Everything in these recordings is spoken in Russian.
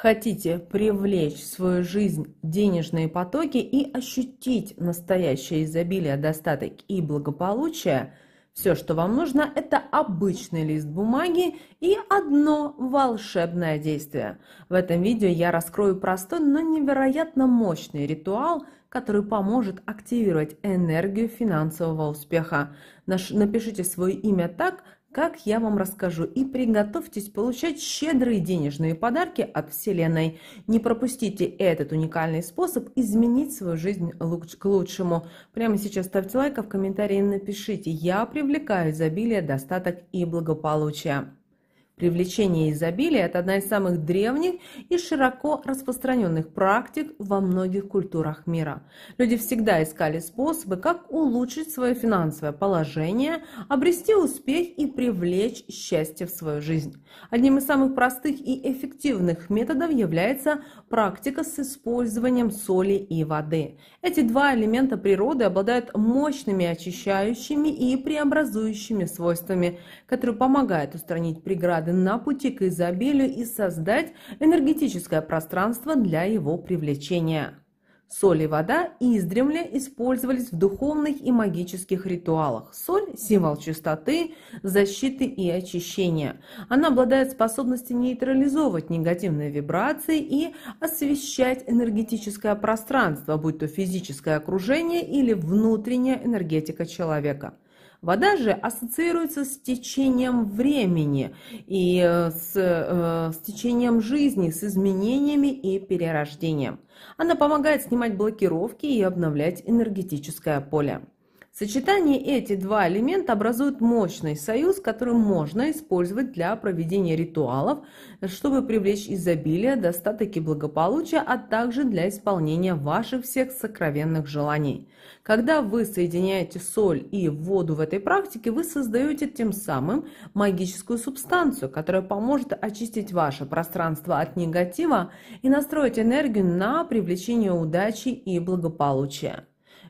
Хотите привлечь в свою жизнь денежные потоки и ощутить настоящее изобилие, достаток и благополучие? Все, что вам нужно, это обычный лист бумаги и одно волшебное действие. В этом видео я раскрою простой, но невероятно мощный ритуал, который поможет активировать энергию финансового успеха. Напишите свое имя так, как я вам расскажу. И приготовьтесь получать щедрые денежные подарки от Вселенной. Не пропустите этот уникальный способ изменить свою жизнь к лучшему. Прямо сейчас ставьте лайк, а в комментарии напишите «Я привлекаю изобилие, достаток и благополучие». Привлечение изобилия – это одна из самых древних и широко распространенных практик во многих культурах мира. Люди всегда искали способы, как улучшить свое финансовое положение, обрести успех и привлечь счастье в свою жизнь. Одним из самых простых и эффективных методов является практика с использованием соли и воды. Эти два элемента природы обладают мощными очищающими и преобразующими свойствами, которые помогают устранить преграды направлен на пути к изобилию и создать энергетическое пространство для его привлечения. Соль и вода издревле использовались в духовных и магических ритуалах. Соль – символ чистоты, защиты и очищения. Она обладает способностью нейтрализовывать негативные вибрации и освещать энергетическое пространство, будь то физическое окружение или внутренняя энергетика человека – Вода же ассоциируется с течением времени и э, с, э, с течением жизни, с изменениями и перерождением. Она помогает снимать блокировки и обновлять энергетическое поле. Сочетание эти два элемента образует мощный союз, который можно использовать для проведения ритуалов, чтобы привлечь изобилие, достаток и благополучие, а также для исполнения ваших всех сокровенных желаний. Когда вы соединяете соль и воду в этой практике, вы создаете тем самым магическую субстанцию, которая поможет очистить ваше пространство от негатива и настроить энергию на привлечение удачи и благополучия.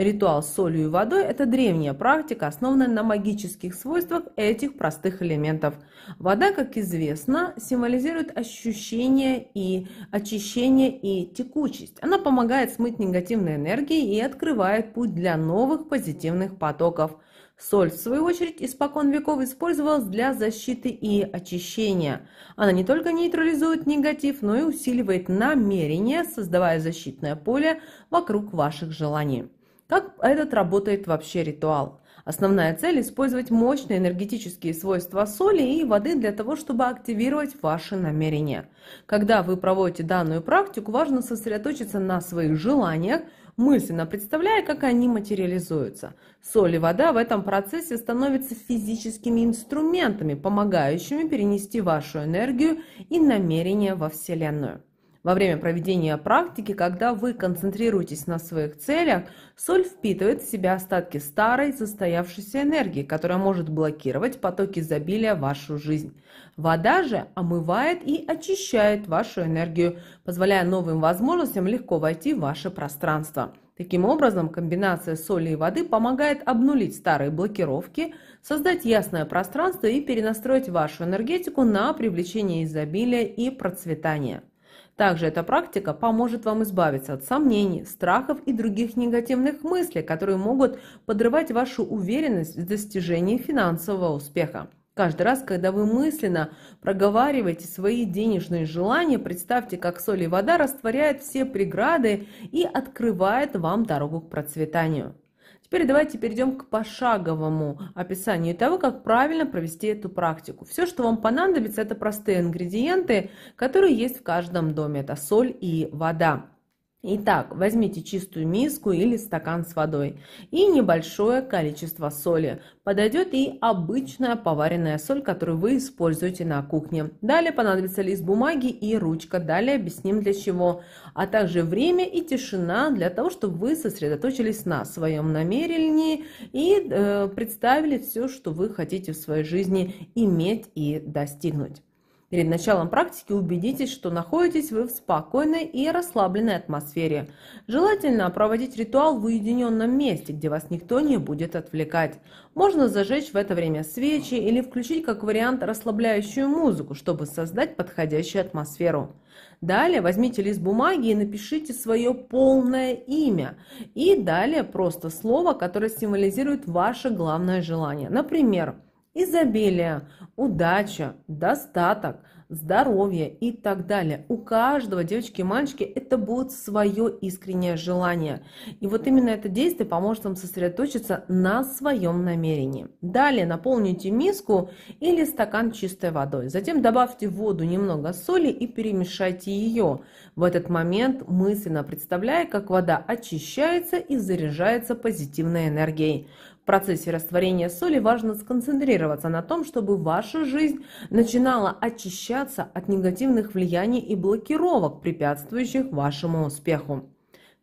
Ритуал с солью и водой – это древняя практика, основанная на магических свойствах этих простых элементов. Вода, как известно, символизирует ощущение и очищение и текучесть. Она помогает смыть негативные энергии и открывает путь для новых позитивных потоков. Соль, в свою очередь, испокон веков использовалась для защиты и очищения. Она не только нейтрализует негатив, но и усиливает намерение, создавая защитное поле вокруг ваших желаний. Как этот работает вообще ритуал? Основная цель – использовать мощные энергетические свойства соли и воды для того, чтобы активировать ваши намерения. Когда вы проводите данную практику, важно сосредоточиться на своих желаниях, мысленно представляя, как они материализуются. Соль и вода в этом процессе становятся физическими инструментами, помогающими перенести вашу энергию и намерения во Вселенную. Во время проведения практики, когда вы концентрируетесь на своих целях, соль впитывает в себя остатки старой застоявшейся энергии, которая может блокировать потоки изобилия в вашу жизнь. Вода же омывает и очищает вашу энергию, позволяя новым возможностям легко войти в ваше пространство. Таким образом, комбинация соли и воды помогает обнулить старые блокировки, создать ясное пространство и перенастроить вашу энергетику на привлечение изобилия и процветания. Также эта практика поможет вам избавиться от сомнений, страхов и других негативных мыслей, которые могут подрывать вашу уверенность в достижении финансового успеха. Каждый раз, когда вы мысленно проговариваете свои денежные желания, представьте, как соль и вода растворяют все преграды и открывает вам дорогу к процветанию. Теперь давайте перейдем к пошаговому описанию того, как правильно провести эту практику. Все, что вам понадобится, это простые ингредиенты, которые есть в каждом доме. Это соль и вода. Итак, возьмите чистую миску или стакан с водой и небольшое количество соли. Подойдет и обычная поваренная соль, которую вы используете на кухне. Далее понадобится лист бумаги и ручка. Далее объясним для чего. А также время и тишина для того, чтобы вы сосредоточились на своем намерении и э, представили все, что вы хотите в своей жизни иметь и достигнуть. Перед началом практики убедитесь, что находитесь вы в спокойной и расслабленной атмосфере. Желательно проводить ритуал в уединенном месте, где вас никто не будет отвлекать. Можно зажечь в это время свечи или включить как вариант расслабляющую музыку, чтобы создать подходящую атмосферу. Далее возьмите лист бумаги и напишите свое полное имя. И далее просто слово, которое символизирует ваше главное желание. Например, изобилие, удача, достаток, здоровье и так далее. У каждого, девочки и мальчики, это будет свое искреннее желание. И вот именно это действие поможет вам сосредоточиться на своем намерении. Далее наполните миску или стакан чистой водой. Затем добавьте в воду немного соли и перемешайте ее. В этот момент мысленно представляя, как вода очищается и заряжается позитивной энергией процессе растворения соли важно сконцентрироваться на том, чтобы ваша жизнь начинала очищаться от негативных влияний и блокировок, препятствующих вашему успеху.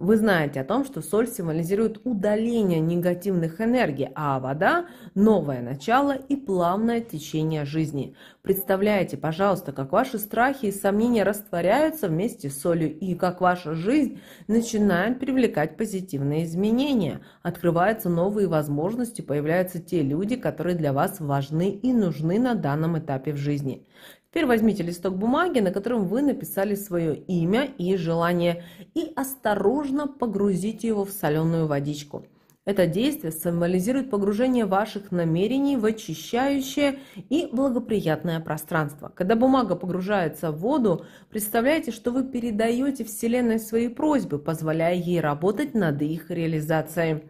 Вы знаете о том, что соль символизирует удаление негативных энергий, а вода – новое начало и плавное течение жизни. Представляете, пожалуйста, как ваши страхи и сомнения растворяются вместе с солью и как ваша жизнь начинает привлекать позитивные изменения. Открываются новые возможности, появляются те люди, которые для вас важны и нужны на данном этапе в жизни. Теперь возьмите листок бумаги, на котором вы написали свое имя и желание, и осторожно погрузите его в соленую водичку. Это действие символизирует погружение ваших намерений в очищающее и благоприятное пространство. Когда бумага погружается в воду, представляете, что вы передаете Вселенной свои просьбы, позволяя ей работать над их реализацией.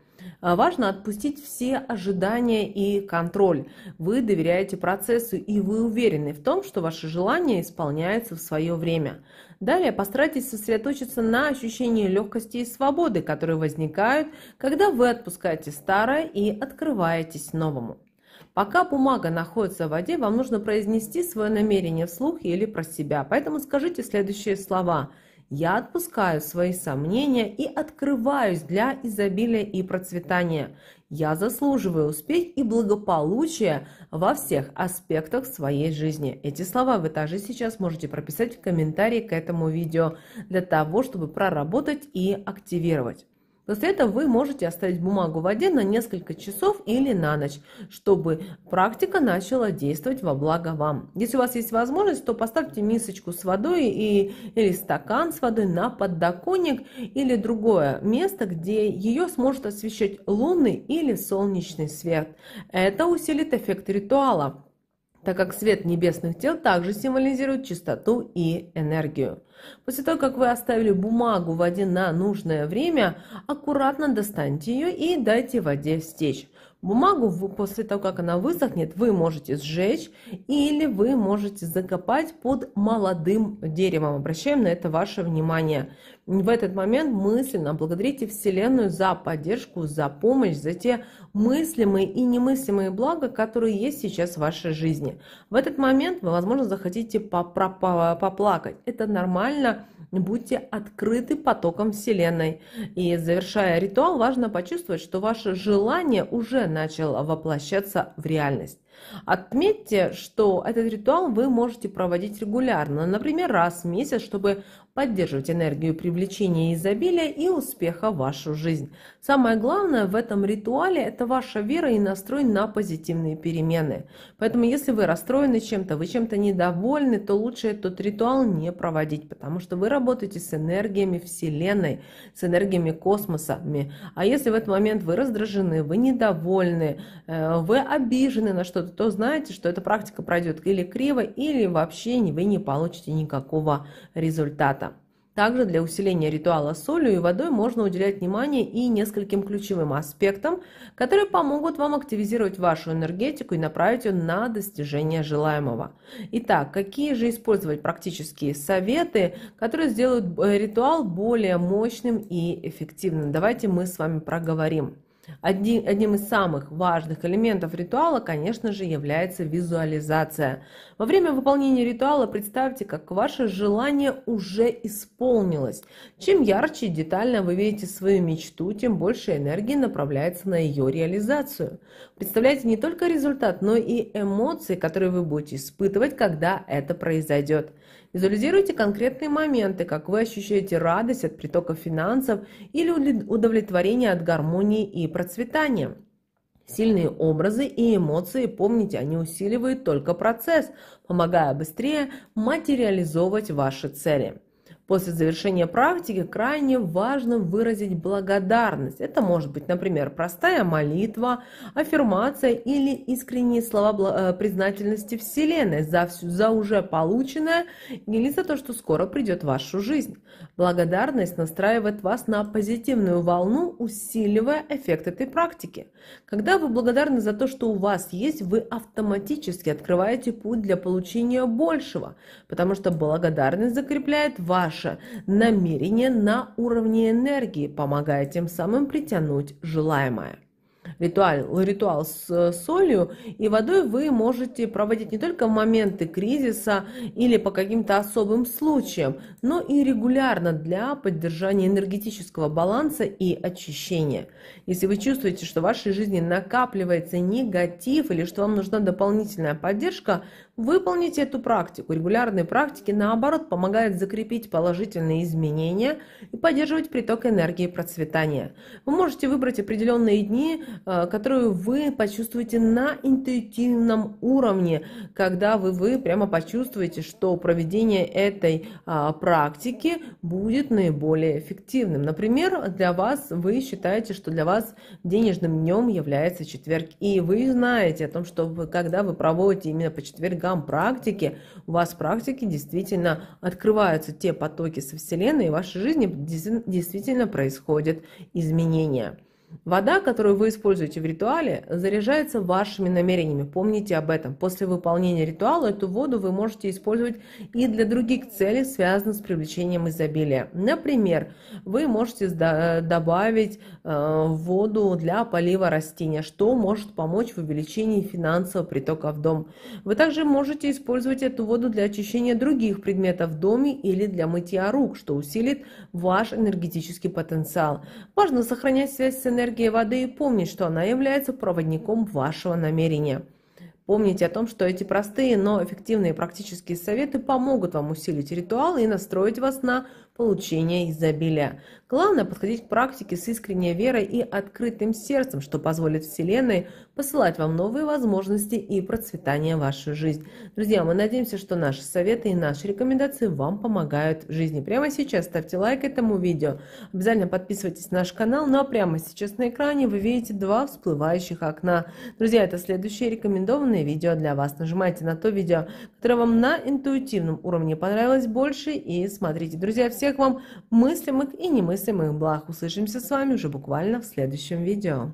А, важно отпустить все ожидания и контроль. Вы доверяете процессу и вы уверены в том, что ваши желания исполняются в свое время. Далее постарайтесь сосредоточиться на ощущении легкости и свободы, которые возникают, когда вы отпускаете старое и открываетесь новому. Пока бумага находится в воде, вам нужно произнести свое намерение вслух или про себя. Поэтому скажите следующие слова – я отпускаю свои сомнения и открываюсь для изобилия и процветания. Я заслуживаю успех и благополучие во всех аспектах своей жизни. Эти слова вы также сейчас можете прописать в комментарии к этому видео для того, чтобы проработать и активировать. После этого вы можете оставить бумагу в воде на несколько часов или на ночь, чтобы практика начала действовать во благо вам. Если у вас есть возможность, то поставьте мисочку с водой и, или стакан с водой на подоконник или другое место, где ее сможет освещать лунный или солнечный свет. Это усилит эффект ритуала так как свет небесных тел также символизирует чистоту и энергию. После того, как вы оставили бумагу в воде на нужное время, аккуратно достаньте ее и дайте воде стечь. Бумагу вы, после того, как она высохнет, вы можете сжечь или вы можете закопать под молодым деревом. Обращаем на это ваше внимание в этот момент мысленно благодарите Вселенную за поддержку, за помощь, за те мыслимые и немыслимые блага, которые есть сейчас в вашей жизни. В этот момент вы, возможно, захотите поплакать. Это нормально, будьте открыты потоком Вселенной. И завершая ритуал, важно почувствовать, что ваше желание уже начало воплощаться в реальность. Отметьте, что этот ритуал вы можете проводить регулярно, например, раз в месяц, чтобы поддерживать энергию привлечения изобилия и успеха в вашу жизнь. Самое главное в этом ритуале – это ваша вера и настрой на позитивные перемены. Поэтому если вы расстроены чем-то, вы чем-то недовольны, то лучше этот ритуал не проводить, потому что вы работаете с энергиями Вселенной, с энергиями космоса. А если в этот момент вы раздражены, вы недовольны, э, вы обижены на что-то, что-то, то знаете, что эта практика пройдет или криво, или вообще вы не получите никакого результата. Также для усиления ритуала солью и водой можно уделять внимание и нескольким ключевым аспектам, которые помогут вам активизировать вашу энергетику и направить ее на достижение желаемого. Итак, какие же использовать практические советы, которые сделают э, ритуал более мощным и эффективным? Давайте мы с вами проговорим. Один, одним из самых важных элементов ритуала, конечно же, является визуализация. Во время выполнения ритуала представьте, как ваше желание уже исполнилось. Чем ярче и детально вы видите свою мечту, тем больше энергии направляется на ее реализацию. Представляйте не только результат, но и эмоции, которые вы будете испытывать, когда это произойдет. Визуализируйте конкретные моменты, как вы ощущаете радость от притока финансов или удовлетворение от гармонии и процветания. Сильные образы и эмоции, помните, они усиливают только процесс, помогая быстрее материализовывать ваши цели. После завершения практики крайне важно выразить благодарность. Это может быть, например, простая молитва, аффирмация или искренние слова э, признательности Вселенной за, всю, за уже полученное или за то, что скоро придет в вашу жизнь. Благодарность настраивает вас на позитивную волну, усиливая эффект этой практики. Когда вы благодарны за то, что у вас есть, вы автоматически открываете путь для получения большего, потому что благодарность закрепляет ваш ваше намерение на уровне энергии, помогая тем самым притянуть желаемое. Ритуал, ритуал с э, солью и водой вы можете проводить не только в моменты кризиса или по каким-то особым случаям, но и регулярно для поддержания энергетического баланса и очищения. Если вы чувствуете, что в вашей жизни накапливается негатив или что вам нужна дополнительная поддержка, Выполните эту практику. Регулярные практики, наоборот, помогают закрепить положительные изменения и поддерживать приток энергии процветания. Вы можете выбрать определенные дни, э, которые вы почувствуете на интуитивном уровне, когда вы, вы прямо почувствуете, что проведение этой а, практики будет наиболее эффективным. Например, для вас вы считаете, что для вас денежным днем является четверг, и вы знаете о том, что вы, когда вы проводите именно по четвергам, годам практики у вас практики действительно открываются те потоки со Вселенной, и в вашей жизни действительно происходят изменения. Вода, которую вы используете в ритуале, заряжается вашими намерениями. Помните об этом. После выполнения ритуала эту воду вы можете использовать и для других целей, связанных с привлечением изобилия. Например, вы можете э, добавить э, воду для полива растения, что может помочь в увеличении финансового притока в дом. Вы также можете использовать эту воду для очищения других предметов в доме или для мытья рук, что усилит ваш энергетический потенциал. Важно сохранять связь с энергией энергии воды и помнить, что она является проводником вашего намерения. Помните о том, что эти простые, но эффективные практические советы помогут вам усилить ритуал и настроить вас на получения изобилия. Главное подходить к практике с искренней верой и открытым сердцем, что позволит Вселенной посылать вам новые возможности и процветание в вашу жизнь. Друзья, мы надеемся, что наши советы и наши рекомендации вам помогают в жизни. Прямо сейчас ставьте лайк этому видео, обязательно подписывайтесь на наш канал, ну а прямо сейчас на экране вы видите два всплывающих окна. Друзья, это следующее рекомендованное видео для вас. Нажимайте на то видео, которое вам на интуитивном уровне понравилось больше и смотрите. Друзья, всех всех вам мыслимых и немыслимых благ. Услышимся с вами уже буквально в следующем видео.